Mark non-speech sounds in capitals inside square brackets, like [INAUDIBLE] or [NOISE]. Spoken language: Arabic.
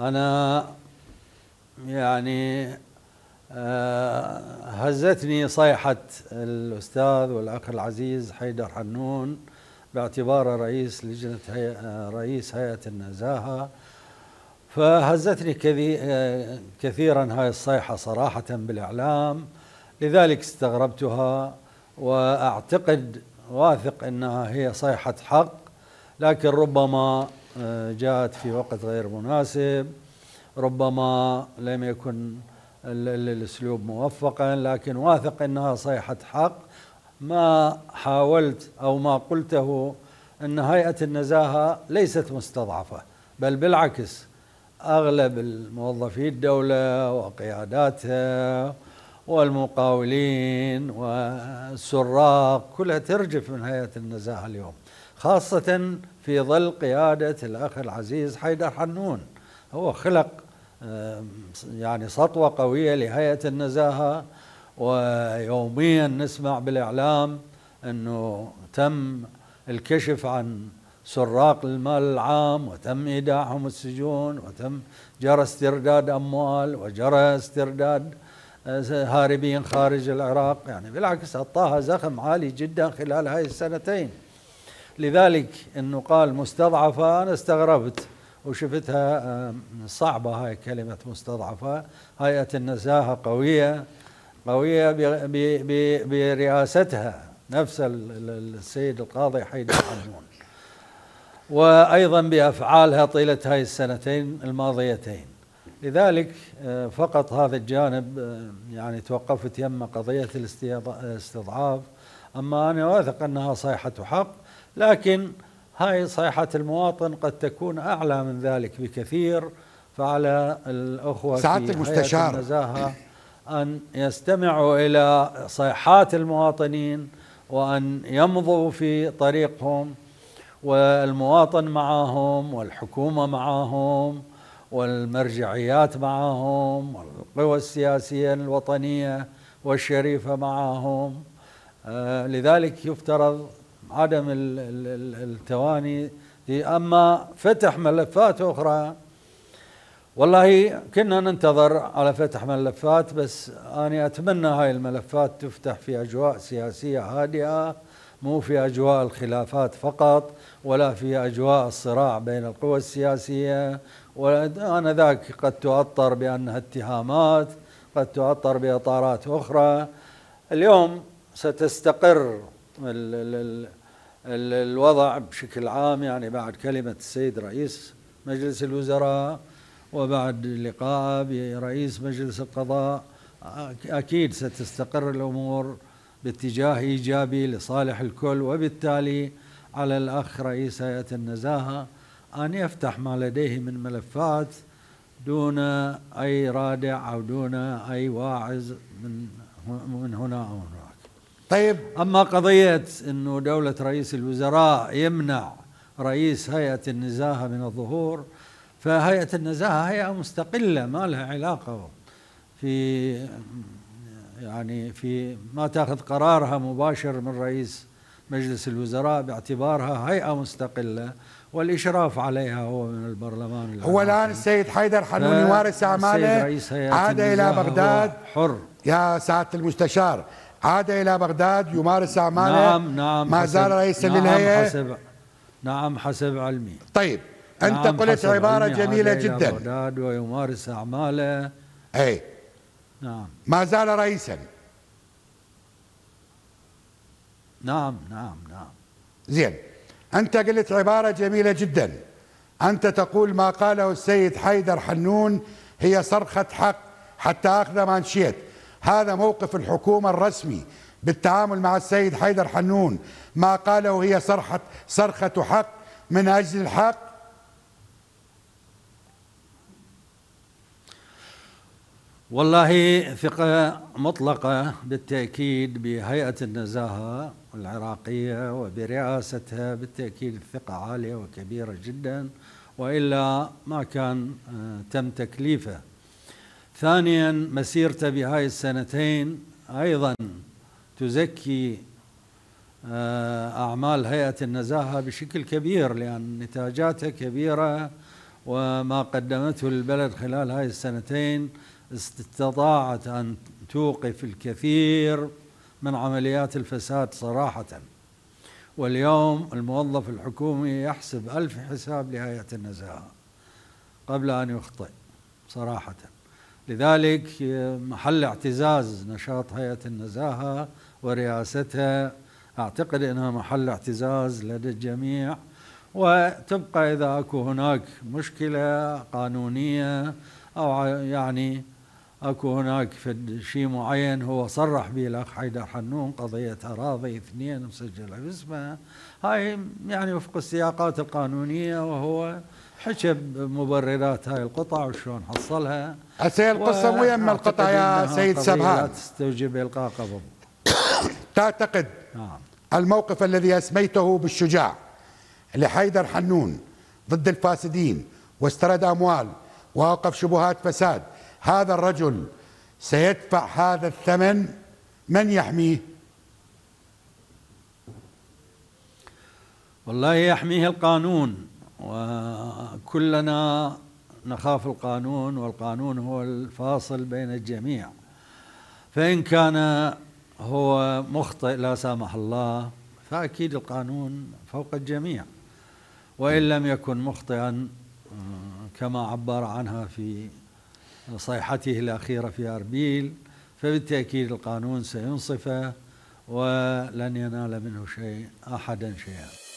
أنا يعني آه، هزتني صيحة الأستاذ والأخ العزيز حيدر حنون باعتباره رئيس لجنة هي... آه، رئيس هيئة النزاهة فهزتني كذي... آه، كثيرا هاي الصيحة صراحة بالإعلام لذلك استغربتها وأعتقد واثق أنها هي صيحة حق لكن ربما آه، جاءت في وقت غير مناسب ربما لم يكن الاسلوب موفقا لكن واثق انها صيحه حق ما حاولت او ما قلته ان هيئه النزاهه ليست مستضعفه بل بالعكس اغلب الموظفي الدوله وقياداتها والمقاولين والسراق كلها ترجف من هيئه النزاهه اليوم خاصة في ظل قيادة الأخ العزيز حيدر حنون هو خلق يعني سطوة قوية لهيئة النزاهة ويوميا نسمع بالإعلام أنه تم الكشف عن سراق المال العام وتم إيداعهم السجون وتم جرى استرداد أموال وجرى استرداد آه، هاربين خارج العراق يعني بالعكس أطاها زخم عالي جدا خلال هاي السنتين لذلك انه قال مستضعفه انا استغربت وشفتها صعبه هاي كلمه مستضعفه هيئه النزاهه قويه قويه برئاستها نفس السيد القاضي حيدر حنون وايضا بافعالها طيله هاي السنتين الماضيتين لذلك آه، فقط هذا الجانب آه، يعني توقفت يم قضيه الاستضعاف اما انا واثق انها صيحه حق لكن هاي صيحة المواطن قد تكون أعلى من ذلك بكثير فعلى الأخوة سعادة المستشار النزاهة أن يستمعوا إلى صيحات المواطنين وأن يمضوا في طريقهم والمواطن معهم والحكومة معهم والمرجعيات معهم والقوى السياسية الوطنية والشريفة معهم آه، لذلك يفترض عدم التواني إيه، اما فتح ملفات اخرى والله كنا ننتظر على فتح ملفات بس انا اتمنى هاي الملفات تفتح في اجواء سياسيه هادئه مو في اجواء الخلافات فقط ولا في اجواء الصراع بين القوى السياسيه وانا ذاك قد تؤطر بانها اتهامات قد تؤطر باطارات اخرى اليوم ستستقر الوضع بشكل عام يعني بعد كلمة السيد رئيس مجلس الوزراء وبعد لقاء برئيس مجلس القضاء أكيد ستستقر الأمور باتجاه إيجابي لصالح الكل وبالتالي على الأخ رئيس هيئة النزاهة أن يفتح ما لديه من ملفات دون أي رادع أو دون أي واعز من هنا أو هنا طيب اما قضيه انه دوله رئيس الوزراء يمنع رئيس هيئه النزاهه من الظهور فهيئه النزاهه هيئه مستقله ما لها علاقه في يعني في ما تاخذ قرارها مباشر من رئيس مجلس الوزراء باعتبارها هيئه مستقله والاشراف عليها هو من البرلمان هو الان السيد حيدر حنوني وارث اعماله عاد الى بغداد حر يا سعاده المستشار عاد إلى بغداد يمارس أعماله نعم نعم ما زال رئيسا نعم للهيئة حسب نعم حسب علمي طيب أنت نعم قلت عبارة جميلة عاد جدا إلى بغداد ويمارس أعماله أي نعم ما زال رئيسا نعم نعم نعم زين أنت قلت عبارة جميلة جدا أنت تقول ما قاله السيد حيدر حنون هي صرخة حق حتى أخذ ما نشيت هذا موقف الحكومة الرسمي بالتعامل مع السيد حيدر حنون ما قاله هي صرحة صرخة حق من أجل الحق والله ثقة مطلقة بالتأكيد بهيئة النزاهة العراقية وبرئاستها بالتأكيد الثقة عالية وكبيرة جدا وإلا ما كان آه، تم تكليفه ثانيا مسيرته بهاي السنتين أيضا تزكي آه، أعمال هيئة النزاهة بشكل كبير لأن نتاجاتها كبيرة وما قدمته للبلد خلال هاي السنتين استطاعت أن توقف الكثير من عمليات الفساد صراحة واليوم الموظف الحكومي يحسب ألف حساب لهيئة النزاهة قبل أن يخطئ صراحةً لذلك محل اعتزاز نشاط هيئة النزاهة ورئاستها أعتقد أنها محل اعتزاز لدى الجميع وتبقى إذا أكو هناك مشكلة قانونية أو يعني أكو هناك شيء معين هو صرح به الأخ حيدر حنون قضية أراضي اثنين مسجلة باسمه هاي يعني وفق السياقات القانونية وهو حكى بمبررات هاي القطع وشلون حصلها هسه القصه مو يم القطع يا سيد سبهان لا تستوجب القاء قبض [COUGHS] تعتقد نعم الموقف الذي اسميته بالشجاع لحيدر حنون ضد الفاسدين واسترد اموال واوقف شبهات فساد هذا الرجل سيدفع هذا الثمن من يحميه والله يحميه القانون وكلنا نخاف القانون والقانون هو الفاصل بين الجميع فإن كان هو مخطئ لا سامح الله فأكيد القانون فوق الجميع وإن لم يكن مخطئا آه، كما عبر عنها في صيحته الأخيرة في أربيل فبالتأكيد القانون سينصفه ولن ينال منه شيء أحدا شيئا